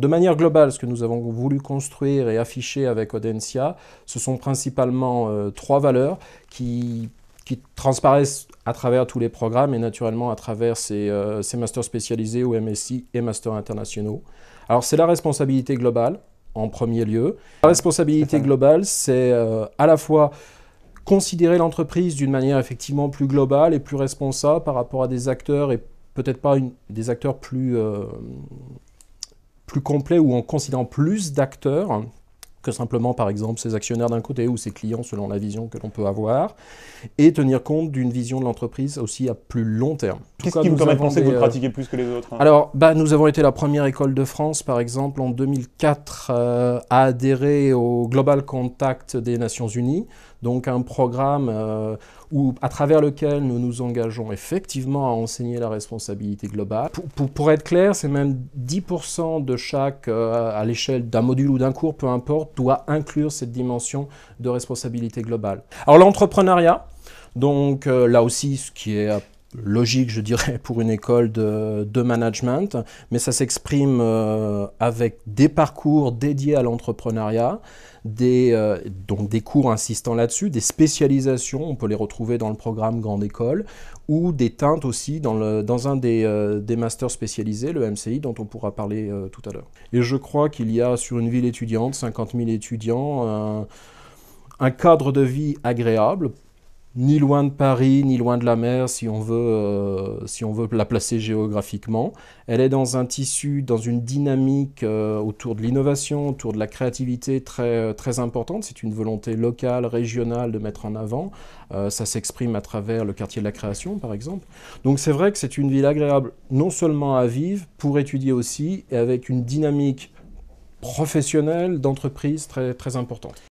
De manière globale, ce que nous avons voulu construire et afficher avec Audencia, ce sont principalement euh, trois valeurs qui, transparaissent à travers tous les programmes et naturellement à travers ces, euh, masters spécialisés ou MSI et masters internationaux. Alors c'est la responsabilité globale en premier lieu. La responsabilité globale, c'est euh, à la fois considérer l'entreprise d'une manière effectivement plus globale et plus responsable par rapport à des acteurs et peut-être pas des acteurs plus plus complet ou en considérant plus d'acteurs que simplement, par exemple, ses actionnaires d'un côté ou ses clients selon la vision que l'on peut avoir, et tenir compte d'une vision de l'entreprise aussi à plus long terme. Qu'est-ce qui vous permet de penser que vous euh, pratiquez plus que les autres hein Alors, bah, nous avons été la première école de France, par exemple, en 2004, euh, à adhérer au Global Contact des Nations Unies. Donc un programme euh, où, à travers lequel nous nous engageons effectivement à enseigner la responsabilité globale. Pour, pour, être clair, c'est même 10% de chaque, euh, à l'échelle d'un module ou d'un cours, peu importe, doit inclure cette dimension de responsabilité globale. Alors l'entrepreneuriat, donc euh, là aussi, ce qui est logique, je dirais, pour une école de, de management, mais ça s'exprime euh, avec des parcours dédiés à l'entrepreneuriat, des, euh, donc des cours insistant là-dessus, des spécialisations, on peut les retrouver dans le programme Grande École, ou des teintes aussi dans, le, dans un des, euh, des, masters spécialisés, le MCI, dont on pourra parler tout à l'heure. Et je crois qu'il y a sur une ville étudiante, 50 000 étudiants, un cadre de vie agréable ni loin de Paris, ni loin de la mer, si on veut, euh, si on veut la placer géographiquement. Elle est dans un tissu, dans une dynamique euh, autour de l'innovation, autour de la créativité euh, très, importante. C'est une volonté locale, régionale de mettre en avant. ça s'exprime à travers le quartier de la création, par exemple. Donc c'est vrai que c'est une ville agréable, non seulement à vivre, pour étudier aussi, et avec une dynamique professionnelle d'entreprise très, très importante.